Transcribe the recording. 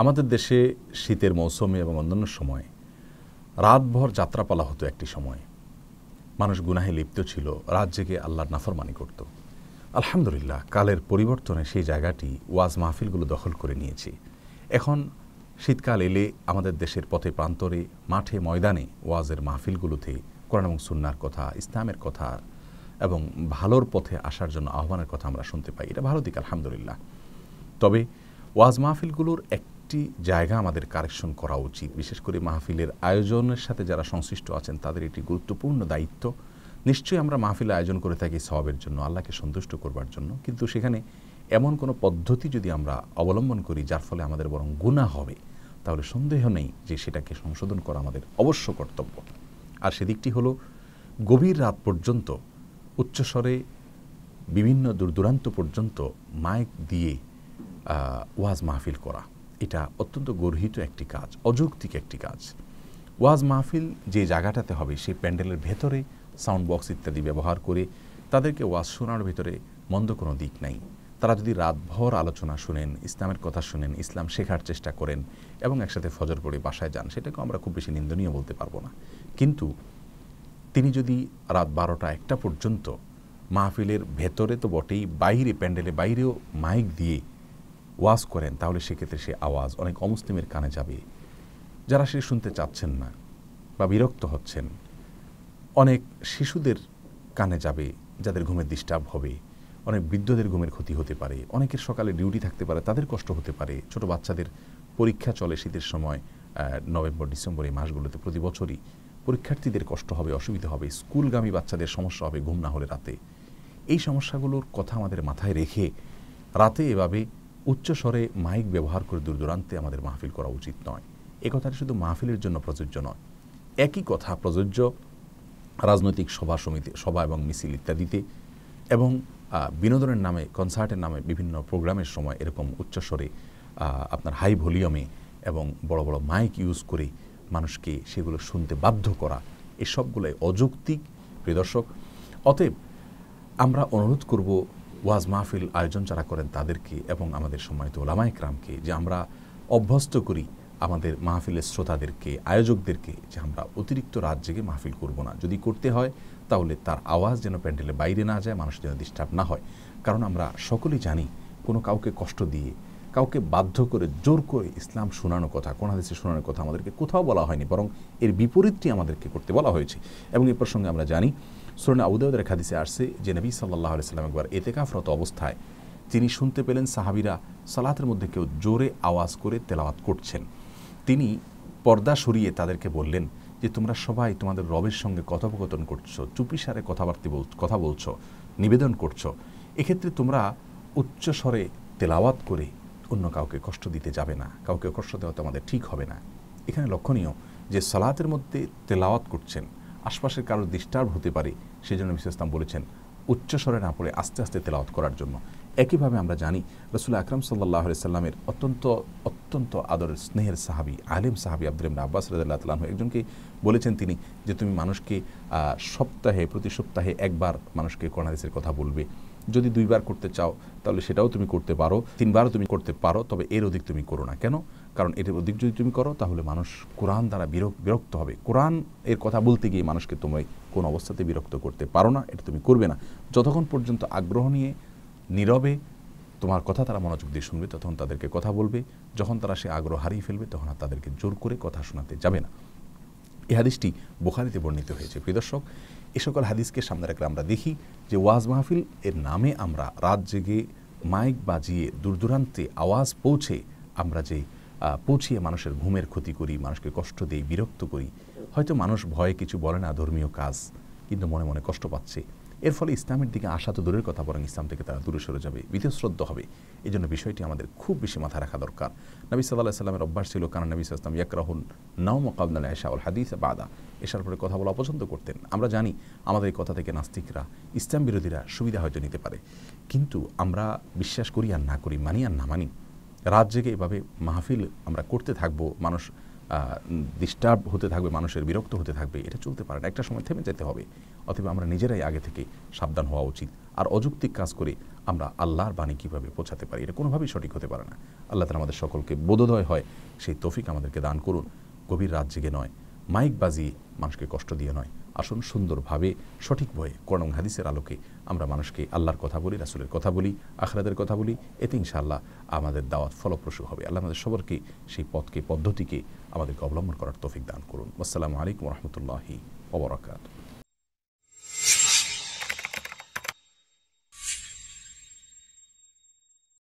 আমাদের দেশে শীতের মৌসুমে এবং অন্যান্য সময় রাতভর যাত্রাপালা হতো একটি সময় মানুষ গুনাহে লিপ্ত ছিল রাত জেগে আল্লাহর নাফরমানি করত আলহামদুলিল্লাহ কালের পরিবর্তনে সেই জায়গাটি ওয়াজ মাহফিলগুলো দখল করে নিয়েছে এখন শীতকাল এলে আমাদের দেশের পথে প্রান্তরে মাঠে ময়দানে ওয়াজের মাহফিলগুলোতে কোরআন এবং সুন্নার কথা ইসলামের কথা এবং ভালোর পথে আসার জন্য আহ্বানের কথা আমরা শুনতে পাই এটা ভালো দিক আলহামদুলিল্লাহ তবে ওয়াজ মাহফিলগুলোর একটি জায়গা আমাদের কারেকশন করা উচিত বিশেষ করে মাহফিলের আয়োজনের সাথে যারা সংশ্লিষ্ট আছেন তাদের এটি গুরুত্বপূর্ণ দায়িত্ব নিশ্চয়ই আমরা মাহফিল আয়োজন করে থাকি সবের জন্য আল্লাহকে সন্তুষ্ট করবার জন্য কিন্তু সেখানে এমন কোনো পদ্ধতি যদি আমরা অবলম্বন করি যার ফলে আমাদের বরং গুণা হবে তাহলে সন্দেহ নেই যে সেটাকে সংশোধন করা আমাদের অবশ্য কর্তব্য আর সেদিকটি হলো গভীর রাত পর্যন্ত উচ্চস্বরে বিভিন্ন দূর দূরান্ত পর্যন্ত মাইক দিয়ে ওয়াজ মাহফিল করা এটা অত্যন্ত গর্হিত একটি কাজ অযৌক্তিক একটি কাজ ওয়াজ মাহফিল যে জায়গাটাতে হবে সেই প্যান্ডেলের ভেতরে সাউন্ড বক্স ইত্যাদি ব্যবহার করে তাদেরকে ওয়াজ শোনার ভেতরে মন্দ কোনো দিক নাই তারা যদি রাতভর আলোচনা শুনেন ইসলামের কথা শুনেন ইসলাম শেখার চেষ্টা করেন এবং একসাথে ফজর পড়ে বাসায় যান সেটাকে আমরা খুব বেশি নিন্দনীয় বলতে পারবো না কিন্তু তিনি যদি রাত বারোটা একটা পর্যন্ত মাহফিলের ভেতরে তো বটেই বাইরে প্যান্ডেলে বাইরেও মাইক দিয়ে ওয়াজ করেন তাহলে সেক্ষেত্রে সে আওয়াজ অনেক অমুসলিমের কানে যাবে যারা সে শুনতে চাচ্ছেন না বা বিরক্ত হচ্ছেন অনেক শিশুদের কানে যাবে যাদের ঘুমের ডিস্টার্ব হবে অনেক বৃদ্ধদের ঘুমের ক্ষতি হতে পারে অনেকের সকালে ডিউটি থাকতে পারে তাদের কষ্ট হতে পারে ছোট বাচ্চাদের পরীক্ষা চলে শীতের সময় নভেম্বর ডিসেম্বর এই মাসগুলোতে প্রতি বছরই পরীক্ষার্থীদের কষ্ট হবে অসুবিধা হবে স্কুলগামী বাচ্চাদের সমস্যা হবে ঘুম না হলে রাতে এই সমস্যাগুলোর কথা আমাদের মাথায় রেখে রাতে এভাবে উচ্চস্বরে মাইক ব্যবহার করে দূরদূরান্তে আমাদের মাহফিল করা উচিত নয় এ কথাটি শুধু মাহফিলের জন্য প্রযোজ্য নয় একই কথা প্রযোজ্য রাজনৈতিক সভা সমিতি সভা এবং মিছিল ইত্যাদিতে এবং বিনোদনের নামে কনসার্টের নামে বিভিন্ন প্রোগ্রামের সময় এরকম উচ্চস্বরে আপনার হাই ভলিউমে এবং বড় বড় মাইক ইউজ করে মানুষকে সেগুলো শুনতে বাধ্য করা এসবগুলোই অযৌক্তিক প্রিয়দর্শক অতএব আমরা অনুরোধ করব ওয়াজ মাহফিল আয়োজন যারা করেন তাদেরকে এবং আমাদের সম্মানিত ওলামায় ক্রামকে যে আমরা অভ্যস্ত করি আমাদের মাহফিলের শ্রোতাদেরকে আয়োজকদেরকে যে আমরা অতিরিক্ত রাত জেগে মাহফিল করব না যদি করতে হয় তাহলে তার আওয়াজ যেন প্যান্ডেলে বাইরে না যায় মানুষ যেন ডিস্টার্ব না হয় কারণ আমরা সকলেই জানি কোনো কাউকে কষ্ট দিয়ে কাউকে বাধ্য করে জোর করে ইসলাম শোনানোর কথা কোন হাদিসে শোনানোর কথা আমাদেরকে কোথাও বলা হয়নি বরং এর বিপরীতটি আমাদেরকে করতে বলা হয়েছে এবং এ প্রসঙ্গে আমরা জানি সুরনা আবুদাউদের রেখা হাদিসে আসছে যে নবী সাল্লাহ আলাইসাল্লাম একবার এতেকাফরত অবস্থায় তিনি শুনতে পেলেন সাহাবিরা সালাতের মধ্যে কেউ জোরে আওয়াজ করে তেলাওয়াত করছেন তিনি পর্দা সরিয়ে তাদেরকে বললেন যে তোমরা সবাই তোমাদের রবের সঙ্গে কথোপকথন করছো চুপিসারে কথাবার্তা বল কথা বলছো নিবেদন করছো এক্ষেত্রে তোমরা উচ্চ স্বরে তেলাওয়াত করে অন্য কাউকে কষ্ট দিতে যাবে না কাউকে কষ্ট দেওয়া তোমাদের ঠিক হবে না এখানে লক্ষণীয় যে সালাতের মধ্যে তেলাওয়াত করছেন আশপাশের কারোর ডিস্টার্ব হতে পারে সেজন্য মিসেস্তাম বলেছেন উচ্চ স্বরে না পড়ে আস্তে আস্তে তেলাওয়াত করার জন্য একইভাবে আমরা জানি রসুল আকরাম সাল্লাহ সাল্লামের অত্যন্ত অত্যন্ত আদরের স্নেহের সাহাবি আলিম সাহাবি আব্দুলিমন আব্বাস রাজাল্লাহ তালাহ একজনকে বলেছেন তিনি যে তুমি মানুষকে সপ্তাহে প্রতি সপ্তাহে একবার মানুষকে কর্ণাদেশের কথা বলবে যদি দুইবার করতে চাও তাহলে সেটাও তুমি করতে পারো তিনবারও তুমি করতে পারো তবে এর অধিক তুমি করো না কেন কারণ এর অধিক যদি তুমি করো তাহলে মানুষ কোরআন দ্বারা বিরক্ত হবে কোরআন এর কথা বলতে গিয়ে মানুষকে তুমি কোন অবস্থাতে বিরক্ত করতে পারো না এটা তুমি করবে না যতক্ষণ পর্যন্ত আগ্রহ নিয়ে নীরবে তোমার কথা তারা মনোযোগ দিয়ে শুনবে তখন তাদেরকে কথা বলবে যখন তারা সে আগ্রহ হারিয়ে ফেলবে তখন আর তাদেরকে জোর করে কথা শোনাতে যাবে না এ হাদিসটি বোখারিতে বর্ণিত হয়েছে প্রিয় দর্শক এ সকল হাদিসকে সামনে রেখে আমরা দেখি যে ওয়াজ মাহফিল এর নামে আমরা রাত জেগে মাইক বাজিয়ে দূরদূরান্তে আওয়াজ পৌঁছে আমরা যে পৌঁছিয়ে মানুষের ঘুমের ক্ষতি করি মানুষকে কষ্ট দিই বিরক্ত করি হয়তো মানুষ ভয়ে কিছু বলে না ধর্মীয় কাজ কিন্তু মনে মনে কষ্ট পাচ্ছে এর ফলে ইসলামের দিকে আসা তো দূরের কথা বরং ইসলাম থেকে তারা দূরে সরে যাবে বিধশ্রদ্ধ হবে এই জন্য বিষয়টি আমাদের খুব বেশি মাথা রাখা দরকার নবী সাল্লাহ সাল্লামের অভ্যাস ছিল কারণ নবী ইয়াক ইয়াকরাহুল নাও মোকাবলা এশাউল হাদিস বাদা এসার পরে কথা বলা অপছন্দ করতেন আমরা জানি আমাদের এই কথা থেকে নাস্তিকরা ইসলাম বিরোধীরা সুবিধা হয়তো নিতে পারে কিন্তু আমরা বিশ্বাস করি আর না করি মানি আর না মানি রাত জেগে এভাবে মাহফিল আমরা করতে থাকবো মানুষ ডিস্টার্ব হতে থাকবে মানুষের বিরক্ত হতে থাকবে এটা চলতে পারে না একটা সময় থেমে যেতে হবে অথবা আমরা নিজেরাই আগে থেকে সাবধান হওয়া উচিত আর অযৌক্তিক কাজ করে আমরা আল্লাহর বাণী কীভাবে পৌঁছাতে পারি এটা কোনোভাবেই সঠিক হতে পারে না আল্লাহ তালা আমাদের সকলকে বোধোদয় হয় সেই তফিক আমাদেরকে দান করুন গভীর রাত জেগে নয় মাইক বাজিয়ে মানুষকে কষ্ট দিয়ে নয় আসুন সুন্দরভাবে সঠিক ভয়ে করণ হাদিসের আলোকে আমরা মানুষকে আল্লাহর কথা বলি রাসুলের কথা বলি আখরাদের কথা বলি এতে ইনশাআল্লাহ আমাদের দাওয়াত ফলপ্রসূ হবে আল্লাহ আমাদের সবারকে সেই পথকে পদ্ধতিকে আমাদেরকে অবলম্বন করার তফিক দান করুন আসসালামু আলাইকুম রহমতুল্লাহি ওবরাকাত